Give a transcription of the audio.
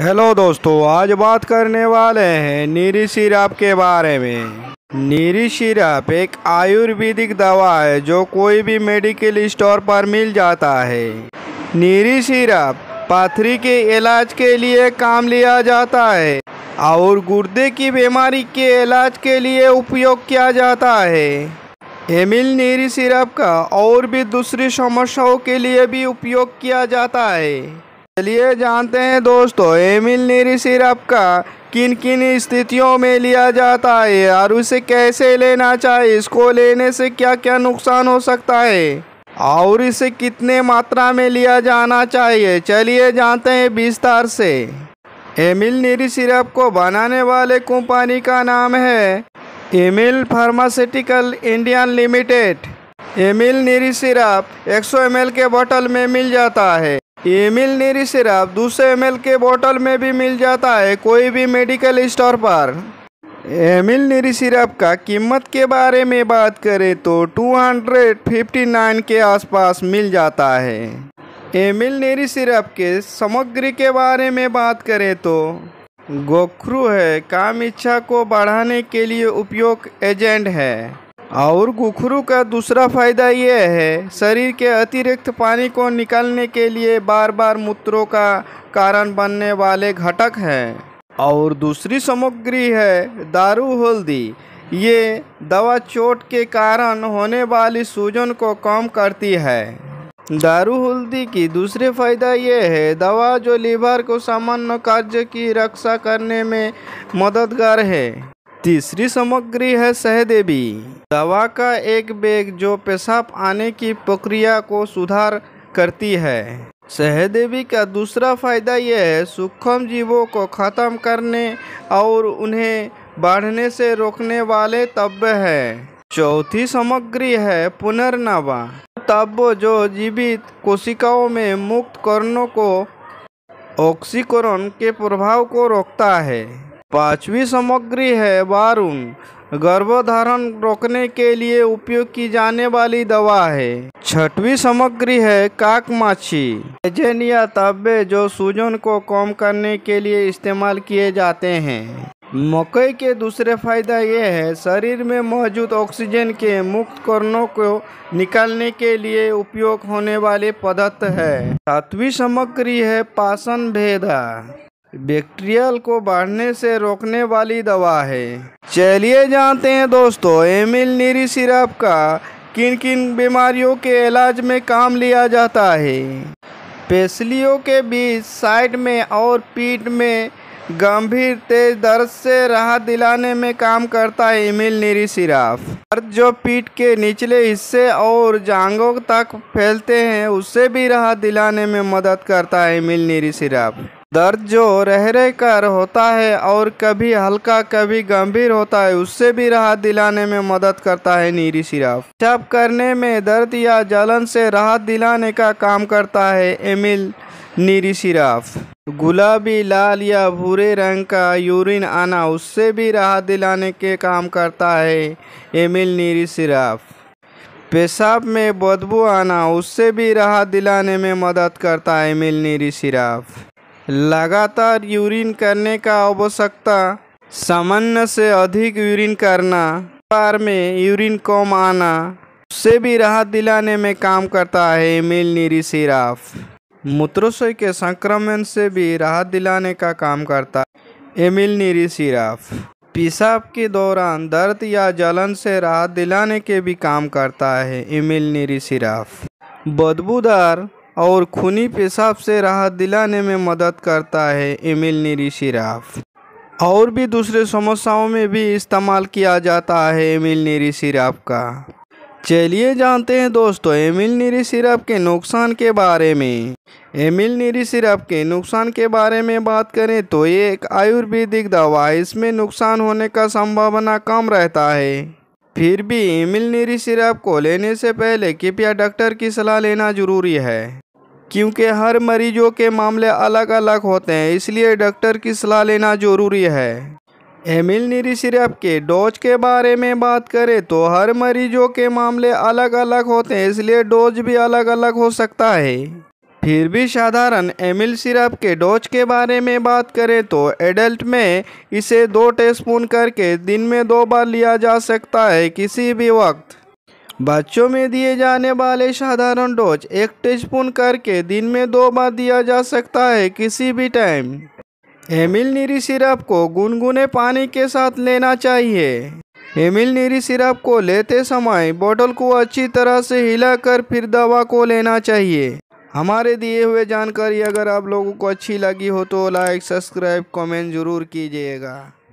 hello दोस्तों आज बात करने वाले हैं नीरी सिरप के बारे में नीरी सिरप एक आयुर्वेदिक दवा है जो कोई भी मेडिकल स्टोर पर मिल जाता है नीरी सिरप पाथरी के इलाज के लिए काम लिया जाता है और गुर्दे की बीमारी के इलाज के लिए उपयोग किया जाता है एमिल नीरी सिरप का और भी दूसरी समस्याओं के लिए भी उपयोग किया जाता है चलिए जानते हैं दोस्तों एमिल नीरी सिरप का किन किन स्थितियों में लिया जाता है और उसे कैसे लेना चाहिए इसको लेने से क्या क्या नुकसान हो सकता है और इसे कितने मात्रा में लिया जाना चाहिए चलिए जानते हैं विस्तार से एमिल नीरी सिरप को बनाने वाले कंपनी का नाम है Emil pharmaceutical Indian limited Emil Neeri syrup एक सौ के बॉटल में मिल जाता है एमिल नीरी सिरप दूसरे एम के बोतल में भी मिल जाता है कोई भी मेडिकल स्टोर पर एमिल नीरी सिरप का कीमत के बारे में बात करें तो 259 के आसपास मिल जाता है एमिल नीरी सिरप के सामग्री के बारे में बात करें तो गोखरू है काम इच्छा को बढ़ाने के लिए उपयोग एजेंट है और गुखरू का दूसरा फायदा यह है शरीर के अतिरिक्त पानी को निकालने के लिए बार बार मूत्रों का कारण बनने वाले घटक हैं और दूसरी सामग्री है दारू हल्दी ये दवा चोट के कारण होने वाली सूजन को कम करती है दारू हल्दी की दूसरे फायदा यह है दवा जो लीवर को सामान्य कार्य की रक्षा करने में मददगार है तीसरी सामग्री है सहदेवी दवा का एक बैग जो पेशाब आने की प्रक्रिया को सुधार करती है सहदेवी का दूसरा फायदा यह है सूक्ष्म जीवों को ख़त्म करने और उन्हें बढ़ने से रोकने वाले तब्य है चौथी सामग्री है पुनर्नवा तब जो जीवित कोशिकाओं में मुक्त करणों को ऑक्सीकरण के प्रभाव को रोकता है पांचवी सामग्री है वारुण गर्भधारण रोकने के लिए उपयोग की जाने वाली दवा है छठवीं सामग्री है काकमाछी एजेनिया तब्बे जो सूजन को कम करने के लिए इस्तेमाल किए जाते हैं मकई के दूसरे फायदा यह है शरीर में मौजूद ऑक्सीजन के मुक्त करणों को निकालने के लिए उपयोग होने वाले पदार्थ है सातवीं सामग्री है पाषण भेदा बैक्टीरियल को बढ़ने से रोकने वाली दवा है चलिए जानते हैं दोस्तों एमिल नीरी सिरप का किन किन बीमारियों के इलाज में काम लिया जाता है पेसलियों के बीच साइड में और पीठ में गंभीर तेज दर्द से राहत दिलाने में काम करता है इमिल नीरी सिराफ दर्द जो पीठ के निचले हिस्से और जांघों तक फैलते हैं उससे भी राहत दिलाने में मदद करता है इमिल नीरी सिराफ दर्द जो रह रह कर होता है और कभी हल्का कभी गंभीर होता है उससे भी राहत दिलाने में मदद करता है नीरी सिराप जब करने में दर्द या जलन से राहत दिलाने का काम करता है एमिल नीरी सिराफ गुलाबी लाल या भूरे रंग का यूरिन आना उससे भी राहत दिलाने के काम करता है एमिल नीरी सिराफ पेशाब में बदबू आना उससे भी राहत दिलाने में मदद करता है एमिल नीरी सिराफ लगातार यूरिन करने का आवश्यकता सामान्य से अधिक यूरिन करना बार में यूरिन कम आना उससे भी राहत दिलाने में काम करता है मिल नीरी सिराफ मूत्रोशय के संक्रमण से भी राहत दिलाने का काम करता है एमिल नीरी सिराफ पेशाब के दौरान दर्द या जलन से राहत दिलाने के भी काम करता है एमिल नीरी सिराफ बदबूदार और खूनी पेशाब से राहत दिलाने में मदद करता है एमिल नीरी सिराफ और भी दूसरे समस्याओं में भी इस्तेमाल किया जाता है एमिल नीरी सिराप का चलिए जानते हैं दोस्तों एमिल नीरी सिरप के नुकसान के बारे में एमिल नीरी सिरप के नुकसान के बारे में बात करें तो ये एक आयुर्वेदिक दवा है इसमें नुकसान होने का संभावना कम रहता है फिर भी एमिल नीरी सिरप को लेने से पहले कृपया डॉक्टर की सलाह लेना जरूरी है क्योंकि हर मरीजों के मामले अलग अलग होते हैं इसलिए डॉक्टर की सलाह लेना ज़रूरी है एमिल निरी सिरप के डोज के बारे में बात करें तो हर मरीजों के मामले अलग अलग होते हैं इसलिए डोज भी अलग अलग हो सकता है फिर भी साधारण एमिल सिरप के डोज के बारे में बात करें तो एडल्ट में इसे दो टेस्पून करके दिन में दो बार लिया जा सकता है किसी भी वक्त बच्चों में दिए जाने वाले साधारण डोज एक टीस्पून करके दिन में दो बार दिया जा सकता है किसी भी टाइम एमिल नीरी सिरप को गुनगुने पानी के साथ लेना चाहिए एमिल नीरी सिरप को लेते समय बोतल को अच्छी तरह से हिलाकर फिर दवा को लेना चाहिए हमारे दिए हुए जानकारी अगर आप लोगों को अच्छी लगी हो तो लाइक सब्सक्राइब कमेंट ज़रूर कीजिएगा